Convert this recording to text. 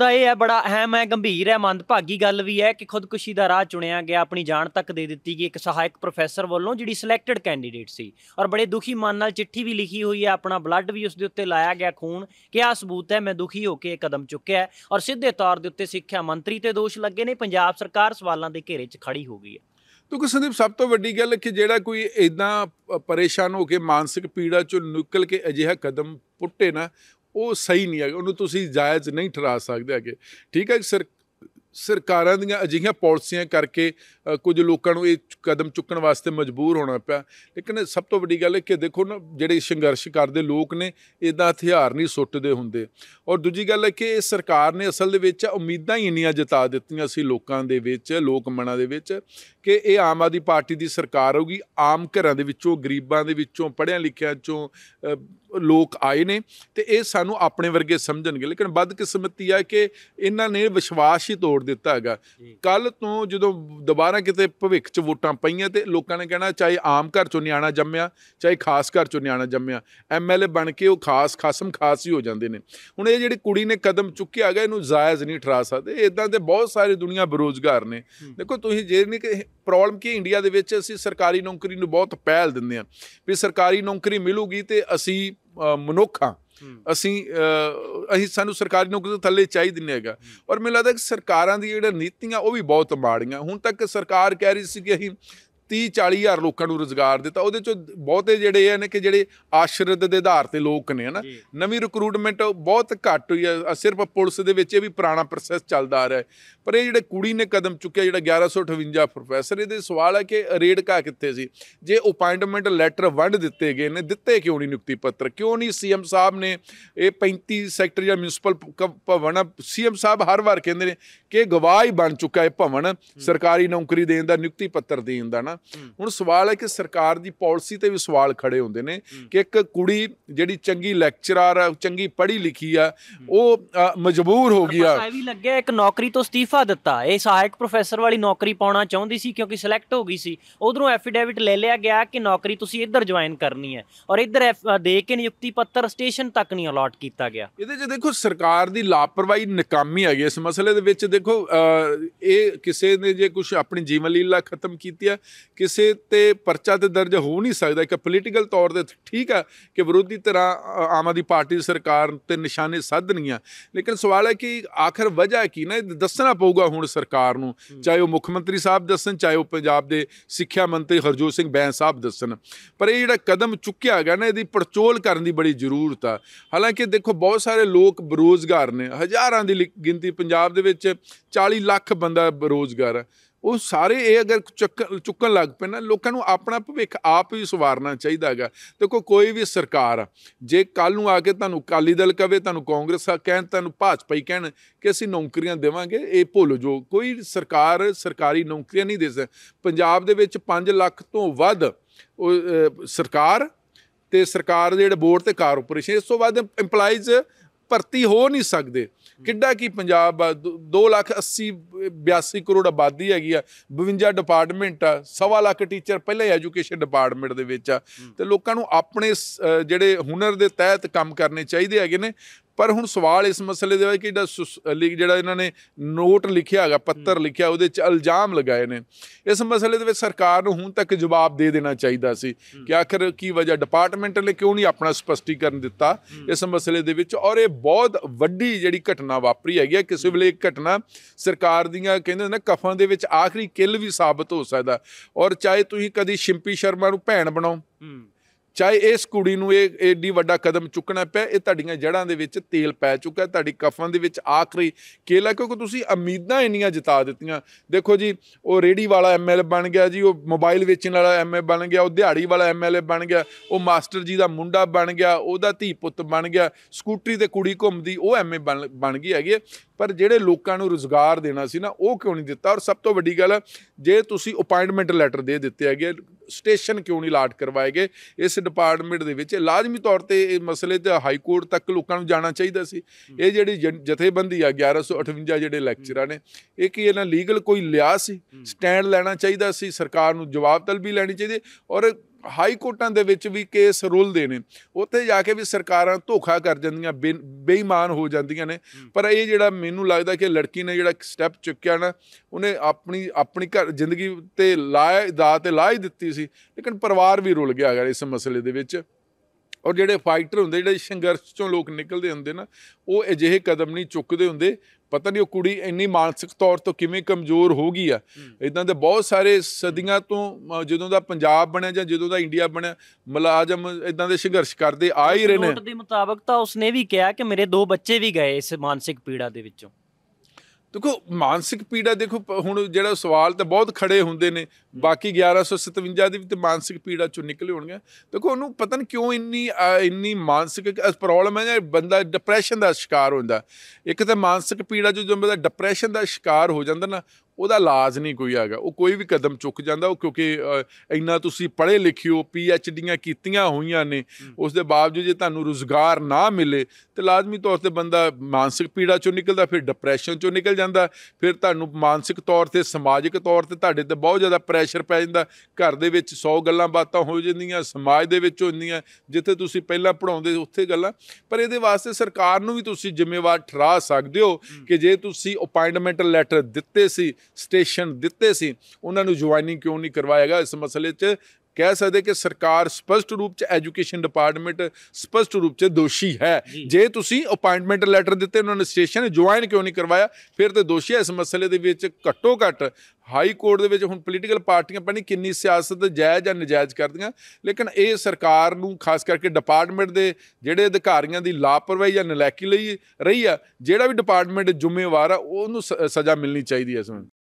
ਦਾ ਇਹ ਹੈ ਬੜਾ ਅਹਿਮ ਹੈ ਗੰਭੀਰ ਹੈ ਮੰਦਭਾਗੀ ਗੱਲ ਵੀ ਹੈ ਕਿ ਖੁਦਕੁਸ਼ੀ ਦਾ ਰਾਹ ਚੁਣਿਆ ਗਿਆ ਆਪਣੀ ਜਾਨ ਤੱਕ ਦੇ ਦਿੱਤੀ ਗਈ ਇੱਕ ਸਹਾਇਕ ਪ੍ਰੋਫੈਸਰ ਵੱਲੋਂ ਜਿਹੜੀ ਸਿਲੈਕਟਡ ਕੈਂਡੀਡੇਟ ਸੀ ਔਰ ਬੜੇ ਦੁਖੀ ਮਨ ਨਾਲ ਚਿੱਠੀ ਵੀ ਲਿਖੀ ਹੋਈ ਹੈ ਆਪਣਾ ਬਲੱਡ ਵੀ ਉਸ ਦੇ ਉੱਤੇ ਲਾਇਆ ਗਿਆ ਖੂਨ ਕਿ ਆ ਸਬੂਤ ਹੈ ਮੈਂ ਦੁਖੀ ਹੋ ਕੇ ਇਹ ਕਦਮ ਚੁੱਕਿਆ ਹੈ ਔਰ ਸਿੱਧੇ ਤੌਰ ਦੇ ਉੱਤੇ ਸਿੱਖਿਆ ਮੰਤਰੀ ਤੇ ਦੋਸ਼ ਲੱਗੇ ਨੇ ਪੰਜਾਬ ਸਰਕਾਰ ਸਵਾਲਾਂ ਦੇ ਘੇਰੇ 'ਚ ਖੜੀ ਹੋ ਗਈ ਹੈ ਕਿਉਂਕਿ ਸੰਦੀਪ ਸਭ ਤੋਂ ਵੱਡੀ ਗੱਲ ਕਿ ਜਿਹੜਾ ਕੋਈ ਇਦਾਂ ਪਰੇਸ਼ਾਨ ਹੋ ਕੇ ਮਾਨਸਿਕ ਪੀੜਾ ਚੋਂ ਨਿਕਲ ਕੇ ਅਜਿਹਾ ਕਦਮ ਪੁੱਟੇ ਨਾ ਉਹ ਸਹੀ ਨਹੀਂ ਹੈ ਉਹਨੂੰ ਤੁਸੀਂ ਜਾਇਜ਼ ਨਹੀਂ ਠਰਾ ਸਕਦੇ ਹੈਗੇ ਠੀਕ ਹੈ ਸਰ ਸਰਕਾਰਾਂ ਦੀਆਂ ਅਜਿਹੀਆਂ ਪਾਲਿਸੀਆਂ ਕਰਕੇ ਕੁਝ ਲੋਕਾਂ ਨੂੰ ਇਹ ਕਦਮ ਚੁੱਕਣ ਵਾਸਤੇ ਮਜਬੂਰ ਹੋਣਾ ਪਿਆ ਲੇਕਿਨ ਸਭ ਤੋਂ ਵੱਡੀ ਗੱਲ ਇਹ ਕਿ ਦੇਖੋ ਨਾ ਜਿਹੜੇ ਸੰਘਰਸ਼ ਕਰਦੇ ਲੋਕ ਨੇ ਇਦਾਂ ਹਥਿਆਰ ਨਹੀਂ ਸੁੱਟਦੇ ਹੁੰਦੇ ਔਰ ਦੂਜੀ ਗੱਲ ਹੈ ਕਿ ਇਹ ਸਰਕਾਰ ਨੇ ਅਸਲ ਦੇ ਵਿੱਚ ਉਮੀਦਾਂ ਹੀ ਇੰਨੀਆਂ ਜਿਤਾ ਦਿੱਤੀਆਂ ਸੀ ਲੋਕਾਂ ਦੇ ਵਿੱਚ ਲੋਕ ਮਨਾਂ ਦੇ ਵਿੱਚ ਕਿ ਇਹ ਆਮ ਆਦੀ ਪਾਰਟੀ ਦੀ ਸਰਕਾਰ ਹੋਊਗੀ ਆਮ ਘਰਾਂ ਦੇ ਵਿੱਚੋਂ ਗਰੀਬਾਂ ਦੇ ਵਿੱਚੋਂ ਪੜ੍ਹਿਆ ਲਿਖਿਆ ਚੋਂ ਲੋਕ ਆਏ ਨੇ ਤੇ ਇਹ ਸਾਨੂੰ ਆਪਣੇ ਵਰਗੇ ਸਮਝਣਗੇ ਲੇਕਿਨ ਬਦਕਿਸਮਤੀ ਆ ਕਿ ਇਹਨਾਂ ਨੇ ਵਿਸ਼ਵਾਸ ਹੀ ਤੋੜ ਦਿੱਤਾ ਹੈਗਾ ਕੱਲ ਤੋਂ ਜਦੋਂ ਦੁਬਾਰਾ ਕਿਤੇ ਭਵਿੱਖ 'ਚ ਵੋਟਾਂ ਪਈਆਂ ਤੇ ਲੋਕਾਂ ਨੇ ਕਹਿਣਾ ਚਾਹੇ ਆਮ ਘਰ 'ਚੋਂ ਨਿਆਣਾ ਜੰਮਿਆ ਚਾਹੇ ਖਾਸ ਘਰ 'ਚੋਂ ਨਿਆਣਾ ਜੰਮਿਆ ਐਮਐਲਏ ਬਣ ਕੇ ਉਹ ਖਾਸ ਖਾਸਮ ਖਾਸ ਹੀ ਹੋ ਜਾਂਦੇ ਨੇ ਹੁਣ ਇਹ ਜਿਹੜੀ ਕੁੜੀ ਨੇ ਕਦਮ ਚੁੱਕਿਆ ਹੈਗਾ ਇਹਨੂੰ ਜਾਇਜ਼ ਨਹੀਂ ਠਰਾ ਸਕਦੇ ਇਦਾਂ ਦੇ ਬਹੁਤ ਸਾਰੇ ਦੁਨੀਆ ਬੇਰੋਜ਼ਗਾਰ ਨੇ ਦੇਖੋ ਤੁਸੀਂ ਜੇ ਨਹੀਂ ਕਿ ਪ੍ਰੋਬਲਮ ਕੀ ਇੰਡੀਆ ਦੇ ਵਿੱਚ ਅਸੀਂ ਸਰਕਾਰੀ ਨੌਕਰੀ ਨੂੰ ਬਹੁਤ ਪਹਿਲ ਦਿੰਦੇ ਆ ਵੀ ਸਰਕਾਰੀ ਨੌਕਰੀ ਮਿਲੂਗੀ ਤੇ ਅਸੀਂ ਮਨੁੱਖਾਂ ਅਸੀਂ ਅਸੀਂ ਸਾਨੂੰ ਸਰਕਾਰੀ ਨੌਕਰੀ ਥੱਲੇ ਚਾਹੀਦੀ ਨਹੀਂ ਹੈਗਾ ਔਰ ਮੈਨੂੰ ਲੱਗਦਾ ਕਿ ਸਰਕਾਰਾਂ ਦੀ ਜਿਹੜਾ ਨੀਤੀਆਂ ਉਹ ਵੀ ਬਹੁਤ ਮਾੜੀਆਂ ਹੁਣ ਤੱਕ ਸਰਕਾਰ ਕਹਿ ਰਹੀ ਸੀ ਕਿ ਅਸੀਂ 30 40 ਹਜ਼ਾਰ ਲੋਕਾਂ ਨੂੰ ਰੋਜ਼ਗਾਰ ਦਿੱਤਾ ਉਹਦੇ ਚੋਂ ਬਹੁਤੇ ਜਿਹੜੇ ਆ ਨੇ ਕਿ ਜਿਹੜੇ ਆਸ਼ਰਿਤ ਦੇ ਆਧਾਰ ਤੇ ਲੋਕ ਨੇ ਹਨਾ ਨਵੀਂ ਰਿਕਰੂਟਮੈਂਟ ਬਹੁਤ ਘੱਟ ਹੋਈ ਹੈ ਸਿਰਫ ਪੁਲਿਸ ਦੇ ਵਿੱਚ ਇਹ ਵੀ ਪੁਰਾਣਾ ਪ੍ਰੋਸੈਸ ਚੱਲਦਾ ਆ ਰਿਹਾ ਪਰ ਇਹ ਜਿਹੜੇ ਕੁੜੀ ਨੇ ਕਦਮ ਚੁੱਕਿਆ ਜਿਹੜਾ 1158 ਪ੍ਰੋਫੈਸਰ ਇਹਦੇ ਸਵਾਲ ਹੈ ਕਿ ਰੇਡ ਕਾ ਕਿੱਥੇ ਸੀ ਜੇ ਅਪਾਇੰਟਮੈਂਟ ਲੈਟਰ ਵੰਡ ਦਿੱਤੇ ਗਏ ਨੇ ਦਿੱਤੇ ਕਿਉਂ ਨਹੀਂ ਨਿਯੁਕਤੀ ਪੱਤਰ ਕਿਉਂ ਨਹੀਂ ਸੀਐਮ ਸਾਹਿਬ ਨੇ ਇਹ 35 ਸੈਕਟਰ ਜਾਂ ਮਿਊਨਿਸਪਲ ਭਵਨ ਸੀਐਮ ਸਾਹਿਬ ਹਰ ਵਾਰ ਕਹਿੰਦੇ ਨੇ ਕਿ ਗਵਾਹ ਹੀ ਬਣ ਚੁੱਕਾ ਹੈ ਭਵਨ ਸਰਕਾਰੀ ਨੌਕਰੀ ਦੇਣ ਦਾ ਨਿਯੁਕਤੀ ਪੱਤਰ ਦੇਣ ਦਾ ਨਾ ਆ ਹੁਣ ਸਵਾਲ ਹੈ ਕਿ ਸਰਕਾਰ ਦੀ ਪਾਲਿਸੀ ਤੇ ਵੀ ਸਵਾਲ ਖੜੇ ਹੁੰਦੇ ਨੇ ਕਿ ਇੱਕ ਕੁੜੀ ਜਿਹੜੀ ਚੰਗੀ ਲੈਕਚਰਰ ਹੈ ਚੰਗੀ ਪੜ੍ਹੀ ਲਿਖੀ ਆ ਉਹ ਮਜਬੂਰ ਹੋ ਗਈ ਆ ਵੀ ਲੱਗਿਆ ਇੱਕ ਨੌਕਰੀ ਤੋਂ ਅਸਤੀਫਾ ਦਿੱਤਾ ਇਹ ਸਹਾਇਕ ਪ੍ਰੋਫੈਸਰ ਵਾਲੀ ਨੌਕਰੀ ਪਾਉਣਾ ਚਾਹੁੰਦੀ ਸੀ ਕਿਉਂਕਿ ਸਿਲੈਕਟ ਹੋ ਗਈ ਸੀ ਉਧਰੋਂ ਐਫੀਡੇਵਿਟ ਲੈ ਲਿਆ ਗਿਆ ਕਿ ਨੌਕਰੀ ਤੁਸੀਂ ਇੱਧਰ ਜੁਆਇਨ ਕਰਨੀ ਹੈ ਔਰ ਇੱਧਰ ਦੇ ਕੇ ਨਿਯੁਕਤੀ ਪੱਤਰ ਸਟੇਸ਼ਨ ਤੱਕ ਨਹੀਂ ਅਲਾਟ ਕੀਤਾ ਗਿਆ ਇਹਦੇ 'ਚ ਦੇਖੋ ਸਰਕਾਰ ਦੀ ਲਾਪਰਵਾਹੀ ਨਕਾਮੀ ਹੈਗੀ ਇਸ ਮਸਲੇ ਦੇ ਵਿੱਚ ਦੇਖੋ ਇਹ ਕਿਸੇ ਨੇ ਜੇ ਕੁਝ ਆਪਣੀ ਜੀਵਨ ਲੀਲਾ ਖਤਮ ਕੀਤੀ ਆ ਕਿਸੇ ਤੇ ਪਰਚਾ ਤੇ ਦਰਜ ਹੋ ਨਹੀਂ ਸਕਦਾ ਇੱਕ ਪੋਲੀਟੀਕਲ ਤੌਰ ਤੇ ਠੀਕ ਹੈ ਕਿ ਵਿਰੋਧੀ ਤਰ੍ਹਾਂ ਆਮ ਆਦੀ ਪਾਰਟੀ ਦੀ ਸਰਕਾਰ ਤੇ ਨਿਸ਼ਾਨੇ ਸਾਧਣੀਆਂ ਲੇਕਿਨ ਸਵਾਲ ਹੈ ਕਿ ਆਖਰ ਵਜ੍ਹਾ ਕੀ ਨਾ ਦੱਸਣਾ ਪਊਗਾ ਹੁਣ ਸਰਕਾਰ ਨੂੰ ਚਾਹੇ ਉਹ ਮੁੱਖ ਮੰਤਰੀ ਸਾਹਿਬ ਦੱਸਣ ਚਾਹੇ ਉਹ ਪੰਜਾਬ ਦੇ ਸਿੱਖਿਆ ਮੰਤਰੀ ਹਰਜੋਤ ਸਿੰਘ ਬੈਂਸ ਸਾਹਿਬ ਦੱਸਣ ਪਰ ਇਹ ਜਿਹੜਾ ਕਦਮ ਚੁੱਕਿਆ ਗਿਆ ਨਾ ਇਹਦੀ ਪੜਚੋਲ ਕਰਨ ਦੀ ਬੜੀ ਜ਼ਰੂਰਤ ਆ ਹਾਲਾਂਕਿ ਦੇਖੋ ਬਹੁਤ ਸਾਰੇ ਲੋਕ ਬੇਰੋਜ਼ਗਾਰ ਨੇ ਹਜ਼ਾਰਾਂ ਦੀ ਗਿਣਤੀ ਪੰਜਾਬ ਦੇ ਵਿੱਚ 40 ਲੱਖ ਬੰਦਾ ਬੇਰੋਜ਼ਗਾਰ ਹੈ ਉਹ ਸਾਰੇ ਇਹ ਅਗਰ ਚੁੱਕਣ ਲੱਗ ਪਏ ਨਾ ਲੋਕਾਂ ਨੂੰ ਆਪਣਾ ਭਵਿੱਖ ਆਪ ਹੀ ਸਵਾਰਨਾ ਚਾਹੀਦਾ ਹੈਗਾ ਦੇਖੋ ਕੋਈ ਵੀ ਸਰਕਾਰ ਜੇ ਕੱਲ ਨੂੰ ਆ ਕੇ ਤੁਹਾਨੂੰ ਕਾਲੀ ਦਲ ਕਵੇ ਤੁਹਾਨੂੰ ਕਾਂਗਰਸ ਆ ਕਹਿਣ ਤੁਹਾਨੂੰ ਭਾਜਪਾ ਹੀ ਕਹਿਣ ਕਿ ਅਸੀਂ ਨੌਕਰੀਆਂ ਦੇਵਾਂਗੇ ਇਹ ਭੁੱਲ ਜੋ ਕੋਈ ਸਰਕਾਰ ਸਰਕਾਰੀ ਨੌਕਰੀਆਂ ਨਹੀਂ ਦੇ ਪੰਜਾਬ ਦੇ ਵਿੱਚ 5 ਲੱਖ ਤੋਂ ਵੱਧ ਸਰਕਾਰ ਤੇ ਸਰਕਾਰ ਦੇ ਜਿਹੜੇ ਬੋਰਡ ਤੇ ਕਾਰਪੋਰੇਸ਼ਨ ਇਸ ਤੋਂ ਬਾਅਦ ਏਮਪਲਾਈਜ਼ ਭਰਤੀ ਹੋ ਨਹੀਂ ਸਕਦੇ ਕਿੱਡਾ ਕੀ ਪੰਜਾਬ 2 ਲੱਖ 80 82 ਕਰੋੜ ਆਬਾਦੀ ਹੈਗੀ ਆ 52 ਡਿਪਾਰਟਮੈਂਟ ਆ ਸਵਾ ਲੱਖ ਟੀਚਰ ਪਹਿਲੇ ਐਜੂਕੇਸ਼ਨ ਡਿਪਾਰਟਮੈਂਟ ਦੇ ਵਿੱਚ ਆ ਤੇ ਲੋਕਾਂ ਨੂੰ ਆਪਣੇ ਜਿਹੜੇ ਹੁਨਰ ਦੇ ਤਹਿਤ ਕੰਮ ਕਰਨੇ ਚਾਹੀਦੇ ਹੈਗੇ ਨੇ ਪਰ ਹੁਣ ਸਵਾਲ ਇਸ ਮਸਲੇ ਦੇ ਵਿੱਚ ਕਿ ਜਿਹੜਾ ਜਿਹੜਾ ਇਹਨਾਂ ਨੇ ਨੋਟ ਲਿਖਿਆ ਹੈਗਾ ਪੱਤਰ ਲਿਖਿਆ ਉਹਦੇ ਚ ਇਲਜ਼ਾਮ ਲਗਾਏ ਨੇ ਇਸ ਮਸਲੇ ਦੇ ਵਿੱਚ ਸਰਕਾਰ ਨੂੰ ਹੁਣ ਤੱਕ ਜਵਾਬ ਦੇ ਦੇਣਾ ਚਾਹੀਦਾ ਸੀ ਕਿ ਆਖਰ ਕੀ ਵਜ੍ਹਾ ਡਿਪਾਰਟਮੈਂਟ ਨੇ ਕਿਉਂ ਨਹੀਂ ਆਪਣਾ ਸਪਸ਼ਟੀਕਰਨ ਦਿੱਤਾ ਇਸ ਮਸਲੇ ਦੇ ਵਿੱਚ ਔਰ ਇਹ ਬਹੁਤ ਵੱਡੀ ਜਿਹੜੀ ਘਟਨਾ ਵਾਪਰੀ ਹੈਗੀ ਹੈ ਕਿਸੇ ਵੇਲੇ ਇੱਕ ਘਟਨਾ ਸਰਕਾਰ ਦੀਆਂ ਕਹਿੰਦੇ ਨੇ ਕਫਾਂ ਦੇ ਵਿੱਚ ਆਖਰੀ ਕਿੱਲ ਵੀ ਸਾਬਤ ਹੋ ਸਕਦਾ ਔਰ ਚਾਹੇ ਤੁਸੀਂ ਕਦੀ ਸ਼ਿੰਪੀ ਸ਼ਰਮਾ ਨੂੰ ਭੈਣ ਬਣਾਓ ਚਾਹੇ ਇਸ ਕੁੜੀ ਨੂੰ ਇਹ ਏਡੀ ਵੱਡਾ ਕਦਮ ਚੁੱਕਣਾ ਪਿਆ ਇਹ ਤੁਹਾਡੀਆਂ ਜੜਾਂ ਦੇ ਵਿੱਚ ਤੇਲ ਪੈ ਚੁੱਕਾ ਤੁਹਾਡੀ ਕਫਨ ਦੇ ਵਿੱਚ ਆਖਰੀ ਕੇਲਾ ਕਿਉਂਕਿ ਤੁਸੀਂ ਉਮੀਦਾਂ ਇੰਨੀਆਂ ਜਿਤਾ ਦਿੱਤੀਆਂ ਦੇਖੋ ਜੀ ਉਹ ਰੇੜੀ ਵਾਲਾ ਐਮਐਲ ਬਣ ਗਿਆ ਜੀ ਉਹ ਮੋਬਾਈਲ ਵੇਚਣ ਵਾਲਾ ਐਮਐਲ ਬਣ ਗਿਆ ਉਹ ਦਿਹਾੜੀ ਵਾਲਾ ਐਮਐਲਏ ਬਣ ਗਿਆ ਉਹ ਮਾਸਟਰ ਜੀ ਦਾ ਮੁੰਡਾ ਬਣ ਗਿਆ ਉਹਦਾ ਧੀ ਪੁੱਤ ਬਣ ਗਿਆ ਸਕੂਟਰੀ ਤੇ ਕੁੜੀ ਘੁੰਮਦੀ ਉਹ ਐਮਐ ਬਣ ਗਈ ਹੈਗੀ ਪਰ ਜਿਹੜੇ ਲੋਕਾਂ ਨੂੰ ਰੋਜ਼ਗਾਰ ਦੇਣਾ ਸੀ ਨਾ ਉਹ ਕਿਉਂ ਨਹੀਂ ਦਿੱਤਾ ਔਰ ਸਭ ਤੋਂ ਵੱਡੀ ਗੱਲ ਜੇ ਤੁਸੀਂ ਅਪਾਇੰਟਮੈਂਟ ਲੈਟਰ ਦੇ ਦਿੱਤੇ ਹੈਗੇ ਸਟੇਸ਼ਨ ਕਿਉਂ ਨਹੀਂ ਲਾਟ ਕਰਵਾਏ ਗਏ ਇਸ ਡਿਪਾਰਟਮੈਂਟ ਦੇ ਵਿੱਚ ਲਾਜ਼ਮੀ ਤੌਰ ਤੇ ਇਹ ਮਸਲੇ ਤੇ ਹਾਈ ਕੋਰਟ ਤੱਕ ਲੋਕਾਂ ਨੂੰ ਜਾਣਾ ਚਾਹੀਦਾ ਸੀ ਇਹ ਜਿਹੜੀ ਜਥੇਬੰਦੀ ਆ 1158 ਜਿਹੜੇ ਲੈਕਚਰਾਂ ਨੇ ਇਹ ਕੀ ਇਹਨਾਂ ਲੀਗਲ ਕੋਈ ਲਿਆ ਸੀ ਸਟੈਂਡ ਲੈਣਾ ਚਾਹੀਦਾ ਸੀ ਸਰਕਾਰ ਨੂੰ ਜਵਾਬ ਤਲਬੀ ਲੈਣੀ ਚਾਹੀਦੀ ਔਰ ਹਾਈ ਕੋਰਟਾਂ ਦੇ ਵਿੱਚ ਵੀ ਕੇਸ ਰੁਲਦੇ ਨੇ ਉੱਥੇ ਜਾ ਕੇ ਵੀ ਸਰਕਾਰਾਂ ਧੋਖਾ ਕਰ ਜਾਂਦੀਆਂ ਬੇਈਮਾਨ ਹੋ ਜਾਂਦੀਆਂ ਨੇ ਪਰ ਇਹ ਜਿਹੜਾ ਮੈਨੂੰ ਲੱਗਦਾ ਕਿ ਲੜਕੀ ਨੇ ਜਿਹੜਾ ਸਟੈਪ ਚੁੱਕਿਆ ਨਾ ਉਹਨੇ ਆਪਣੀ ਆਪਣੀ ਘਰ ਜ਼ਿੰਦਗੀ ਤੇ ਲਾਇ ਤੇ ਲਾਇ ਦਿੱਤੀ ਸੀ ਲੇਕਿਨ ਪਰਿਵਾਰ ਵੀ ਰੁਲ ਗਿਆ ਅਗਰ ਇਸ ਮਸਲੇ ਦੇ ਵਿੱਚ ਔਰ ਜਿਹੜੇ ਫਾਈਟਰ ਹੁੰਦੇ ਜਿਹੜੇ ਸੰਘਰਸ਼ ਚੋਂ ਲੋਕ ਨਿਕਲਦੇ ਹੁੰਦੇ ਨਾ ਉਹ ਅਜਿਹੇ ਕਦਮ ਨਹੀਂ ਚੁੱਕਦੇ ਹੁੰਦੇ ਪਤਾ ਨਹੀਂ ਉਹ ਕੁੜੀ ਇੰਨੀ ਮਾਨਸਿਕ ਤੌਰ ਤੋਂ ਕਿਵੇਂ ਕਮਜ਼ੋਰ ਹੋ ਗਈ ਆ ਇਦਾਂ ਦੇ ਬਹੁਤ ਸਾਰੇ ਸਦੀਆਂ ਤੋਂ ਜਦੋਂ ਦਾ ਪੰਜਾਬ ਬਣਿਆ ਜਾਂ ਜਦੋਂ ਦਾ ਇੰਡੀਆ ਬਣਿਆ ਮਲਾਜਮ ਇਦਾਂ ਦੇ ਸੰਘਰਸ਼ ਕਰਦੇ ਆ ਹੀ ਰਹੇ ਨੇ ਨੋਟ ਦੇ ਮੁਤਾਬਕ ਤਾਂ ਉਸਨੇ ਵੀ ਕਿਹਾ ਕਿ ਮੇਰੇ ਦੋ ਬੱਚੇ ਵੀ ਗਏ ਇਸ ਮਾਨਸਿਕ ਪੀੜਾ ਦੇ ਵਿੱਚੋਂ ਦੇਖੋ ਮਾਨਸਿਕ ਪੀੜਾ ਦੇਖੋ ਹੁਣ ਜਿਹੜਾ ਸਵਾਲ ਤਾਂ ਬਹੁਤ ਖੜੇ ਹੁੰਦੇ ਨੇ ਬਾਕੀ 1157 ਦੀ ਵੀ ਤੇ ਮਾਨਸਿਕ ਪੀੜਾ ਚੋਂ ਨਿਕਲੇ ਹੋਣਗੇ ਦੇਖੋ ਉਹਨੂੰ ਪਤਾ ਨਹੀਂ ਕਿਉਂ ਇੰਨੀ ਇੰਨੀ ਮਾਨਸਿਕ ਪ੍ਰੋਬਲਮ ਹੈ ਬੰਦਾ ਡਿਪਰੈਸ਼ਨ ਦਾ ਸ਼ਿਕਾਰ ਹੁੰਦਾ ਇੱਕ ਤਾਂ ਮਾਨਸਿਕ ਪੀੜਾ ਜੋ ਜੰਮਦਾ ਡਿਪਰੈਸ਼ਨ ਦਾ ਸ਼ਿਕਾਰ ਹੋ ਜਾਂਦਾ ਨਾ ਉਹਦਾ ਲਾਜ ਨਹੀਂ ਕੋਈ ਹੈਗਾ ਉਹ ਕੋਈ ਵੀ ਕਦਮ ਚੁੱਕ ਜਾਂਦਾ ਉਹ ਕਿਉਂਕਿ ਇੰਨਾ ਤੁਸੀਂ ਪੜ੍ਹੇ ਲਿਖਿਓ ਪੀ ਐਚ ਡੀਆਂ ਕੀਤੀਆਂ ਹੋਈਆਂ ਨੇ ਉਸ ਦੇ ਬਾਵਜੂਦ ਜੇ ਤੁਹਾਨੂੰ ਰੋਜ਼ਗਾਰ ਨਾ ਮਿਲੇ ਤੇ ਲਾਜ਼ਮੀ ਤੌਰ ਤੇ ਬੰਦਾ ਮਾਨਸਿਕ ਪੀੜਾ ਚੋਂ ਨਿਕਲਦਾ ਫਿਰ ਡਿਪਰੈਸ਼ਨ ਚੋਂ ਨਿਕਲ ਜਾਂਦਾ ਫਿਰ ਤੁਹਾਨੂੰ ਮਾਨਸਿਕ ਤੌਰ ਤੇ ਸਮਾਜਿਕ ਤੌਰ ਤੇ ਤੁਹਾਡੇ ਤੇ ਬਹੁਤ ਜ਼ਿਆਦਾ ਪ੍ਰੈਸ਼ਰ ਪੈ ਜਾਂਦਾ ਘਰ ਦੇ ਵਿੱਚ 100 ਗੱਲਾਂ ਬਾਤਾਂ ਹੋ ਜਾਂਦੀਆਂ ਸਮਾਜ ਦੇ ਵਿੱਚ ਹੁੰਦੀਆਂ ਜਿੱਥੇ ਤੁਸੀਂ ਪਹਿਲਾਂ ਪੜਾਉਂਦੇ ਉੱਥੇ ਗੱਲਾਂ ਪਰ ਇਹਦੇ ਵਾਸਤੇ ਸਰਕਾਰ ਨੂੰ ਵੀ ਤੁਸੀਂ ਜ਼ਿੰਮੇਵਾਰ ਠਰਾ ਸਕਦੇ ਹੋ ਕਿ ਜੇ ਤੁਸੀਂ ਅਪਾਇੰਟਮੈਂਟ ਲੈਟਰ ਦਿੱਤੇ ਸੀ ਸਟੇਸ਼ਨ ਦਿੱਤੇ ਸੀ ਉਹਨਾਂ ਨੂੰ ਜੁਆਇਨਿੰਗ ਕਿਉਂ ਨਹੀਂ ਕਰਵਾਇਆ ਗਿਆ ਇਸ ਮਸਲੇ 'ਚ ਕਹਿ ਸਕਦੇ ਕਿ ਸਰਕਾਰ ਸਪਸ਼ਟ ਰੂਪ ਚ ਐਜੂਕੇਸ਼ਨ ਡਿਪਾਰਟਮੈਂਟ ਸਪਸ਼ਟ ਰੂਪ ਚ ਦੋਸ਼ੀ ਹੈ ਜੇ ਤੁਸੀਂ ਅਪਾਇੰਟਮੈਂਟ ਲੈਟਰ ਦਿੱਤੇ ਉਹਨਾਂ ਨੇ ਸਟੇਸ਼ਨ ਜੁਆਇਨ ਕਿਉਂ ਨਹੀਂ ਕਰਵਾਇਆ ਫਿਰ ਤੇ ਦੋਸ਼ੀ ਇਸ ਮਸਲੇ ਦੇ ਵਿੱਚ ਘੱਟੋ ਘੱਟ ਹਾਈ ਕੋਰਟ ਦੇ ਵਿੱਚ ਹੁਣ ਪੋਲੀਟੀਕਲ ਪਾਰਟੀਆਂ ਪਣੀ ਕਿੰਨੀ ਸਿਆਸਤ ਜਾਇਜ਼ ਜਾਂ ਨਜਾਇਜ਼ ਕਰਦੀਆਂ ਲੇਕਿਨ ਇਹ ਸਰਕਾਰ ਨੂੰ ਖਾਸ ਕਰਕੇ ਡਿਪਾਰਟਮੈਂਟ ਦੇ ਜਿਹੜੇ ਅਧਿਕਾਰੀਆਂ ਦੀ ਲਾਪਰਵਾਹੀ ਜਾਂ ਨਲਾਇਕੀ ਲਈ ਰਹੀ ਆ ਜਿਹੜਾ ਵੀ ਡਿਪਾਰਟਮੈਂਟ ਜ਼ਿੰਮੇਵਾਰ ਆ ਉਹਨੂੰ ਸਜ਼ਾ ਮਿਲਣੀ ਚਾਹੀਦੀ ਹੈ ਇਸ ਨੂੰ